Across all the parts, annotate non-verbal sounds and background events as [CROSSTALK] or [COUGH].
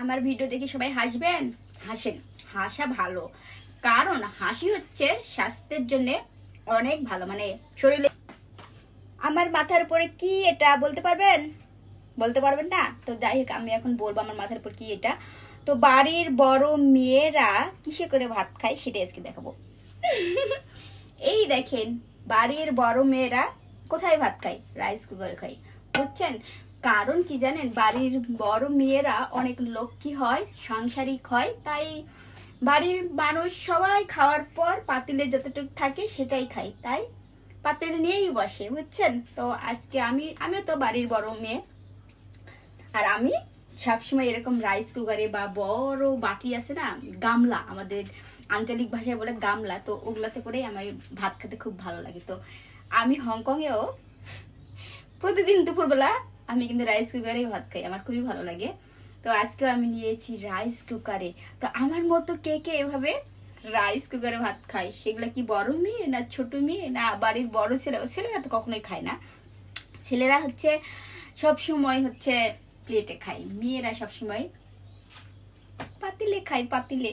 আমার ভিডিও দেখে সবাই হাসবেন হাসেন হাসা ভালো কারণ হাসি হচ্ছে স্বাস্থ্যের জন্য অনেক ভালো মানে শরীরে আমার মাথার উপরে কি এটা বলতে পারবেন বলতে পারবেন না তো যাই হোক আমি এখন বলবো আমার মাথার উপর কি এটা তো বাড়ির বড় মেয়েরা কিসে করে ভাত খায় সেটা আজকে দেখাবো এই দেখেন বাড়ির বড় মেয়েরা কোথায় ভাত খায় রাইস কুকারে খায় বুঝছেন কারণ কি জানেন বাড়ির বড় মেয়েরা অনেক লক্ষ্মী হয় সাংসারিক হয় তাই বাড়ির মানুষ সবাই খাওয়ার পর পাতিলে যতটুকু থাকে সেটাই খাই তাই পাতিল নিয়েই বসে বুঝছেন তো আজকে আমি আমিও তো বাড়ির বড় মেয়ে আর আমি সবসময় এরকম রাইস কুকারে বা বড় বাটি আছে না গামলা আমাদের আঞ্চলিক ভাষায় বলে গামলা তো ওগুলাতে করেই আমার ভাত খেতে খুব ভালো লাগে তো আমি হংকংয়েও প্রতিদিন দুপুরবেলা আমি কিন্তু রাইস কুকারেই ভাত খাই আমার খুবই ভালো লাগে তো আজকেও আমি নিয়েছি রাইস কুকারে তো আমার মতো কে কে এভাবে রাইস কুকারে ভাত খায় সেগুলো কি বড় মেয়ে না ছোট মেয়ে না বাড়ির বড় ছেলে ছেলেরা তো কখনোই খায় না ছেলেরা হচ্ছে সব সময় হচ্ছে প্লেটে খায় মেয়েরা সব সময় পাতিলে খাই পাতিলে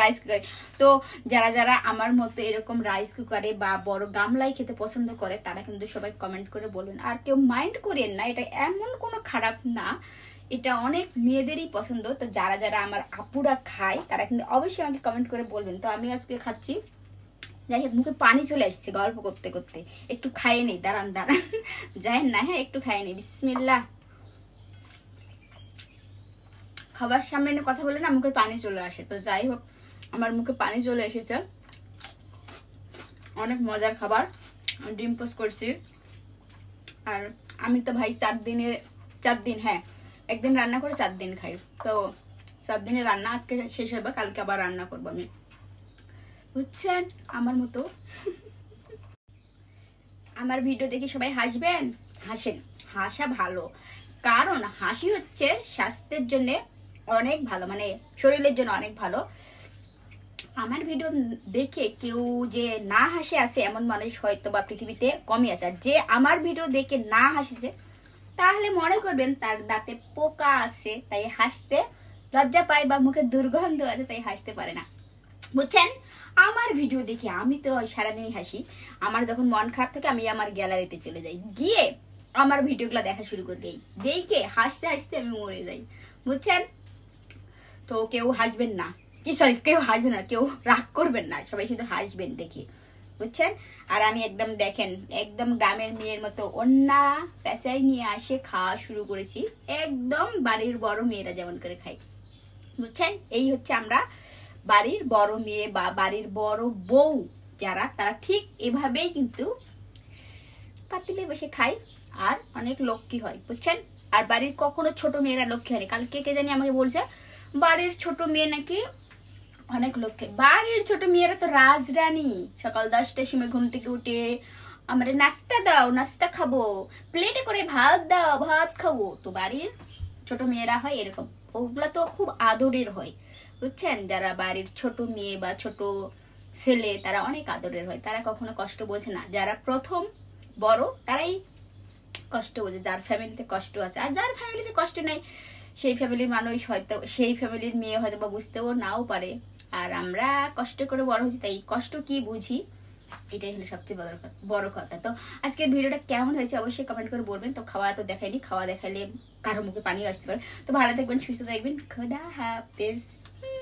রাইস [LAUGHS] কুকারে তো যারা যারা আমার মতো এরকম রাইস কুকারে বা বড় গামলাই খেতে পছন্দ করে তারা কিন্তু সবাই কমেন্ট করে বলুন আর কেউ মাইন্ড করেন না এটা এমন কোনো খারাপ না এটা অনেক মেয়েদেরই পছন্দ তো যারা যারা আমার আপুরা খায় তারা কিন্তু অবশ্যই আমাকে কমেন্ট করে বলবেন তো আমি আজকে খাচ্ছি যাই হোক মুখে পানি চলে আসছে গল্প করতে করতে একটু খাইয়ে নেই দাঁড়ান দাঁড়ান [LAUGHS] যাই না হ্যাঁ একটু খাইয়ে নেই বিসমিল্লা খাবার সামনে এনে কথা বলে না মুখে পানি চলে আসে তো যাই হোক আমার মুখে পানি চলে এসেছে অনেক মজার খাবার ডিম পোস করছি আর আমি তো ভাই চার দিনের চার দিন হ্যাঁ একদিন রান্না করে চার দিন খাই তো চার দিনে রান্না আজকে শেষ হবে কালকে আবার রান্না করবো আমি বুঝছেন আমার মতো আমার ভিডিও দেখে সবাই হাসবেন হাসেন হাসা ভালো কারণ হাসি হচ্ছে স্বাস্থ্যের জন্যে অনেক ভালো মানে শরীরের জন্য অনেক ভালো আমার ভিডিও দেখে কেউ যে না হাসে আছে এমন মানুষ হয়তো বা পৃথিবীতে কমই আছে আর যে আমার ভিডিও দেখে না হাসেছে তাহলে মনে করবেন তার দাঁতে পোকা আছে তাই হাসতে লজ্জা পায় বা মুখে দুর্গন্ধ আছে তাই হাসতে পারে না বুঝছেন আমার ভিডিও দেখে আমি তো সারাদিনই হাসি আমার যখন মন খারাপ থাকে আমি আমার গ্যালারিতে চলে যাই গিয়ে আমার ভিডিওগুলো দেখা শুরু করে দিই দেখে হাসতে হাসতে আমি মরে যাই বুঝছেন তো কেউ হাসবেন না কি সরি কেউ হাসবেন না কেউ রাগ করবেন না সবাই শুধু হাসবেন দেখি বুঝছেন আর আমি একদম দেখেন একদম গ্রামের মেয়ের মতো অন্যা পেঁচাই নিয়ে আসে খাওয়া শুরু করেছি একদম বাড়ির বড় মেয়েরা যেমন করে খাই বুঝছেন এই হচ্ছে আমরা বাড়ির বড় মেয়ে বা বাড়ির বড় বউ যারা তারা ঠিক এভাবেই কিন্তু পাতিলে বসে খাই আর অনেক লক্ষ্মী হয় বুঝছেন আর বাড়ির কখনো ছোট মেয়েরা লক্ষ্মী হয়নি কালকে কে জানি আমাকে বলছে বাড়ির ছোট মেয়ে নাকি অনেক লক্ষ্যে বাড়ির ছোট মেয়েরা তো রাজরানী সকাল দশটার সময় ঘুম থেকে উঠে আমরা নাস্তা দাও নাস্তা খাবো প্লেটে করে ভাত দাও ভাত খাবো তো বাড়ির ছোট মেয়েরা হয় এরকম ওগুলা তো খুব আদরের হয় বুঝছেন যারা বাড়ির ছোট মেয়ে বা ছোট ছেলে তারা অনেক আদরের হয় তারা কখনো কষ্ট বোঝে না যারা প্রথম বড় তারাই কষ্ট বোঝে যার ফ্যামিলিতে কষ্ট আছে আর যার ফ্যামিলিতে কষ্ট নাই সেই ফ্যামিলির মানুষ হয়তো সেই ফ্যামিলির মেয়ে হয়তো বা বুঝতেও নাও পারে আর আমরা কষ্ট করে বড় হয়েছি তাই কষ্ট কি বুঝি এটাই হলো সবচেয়ে বড় বড় কথা তো আজকের ভিডিওটা কেমন হয়েছে অবশ্যই কমেন্ট করে বলবেন তো খাওয়া তো দেখাইনি খাওয়া দেখাইলে কারো মুখে পানি আসতে পারে তো ভালো থাকবেন সুস্থ থাকবেন খোদা হাফেজ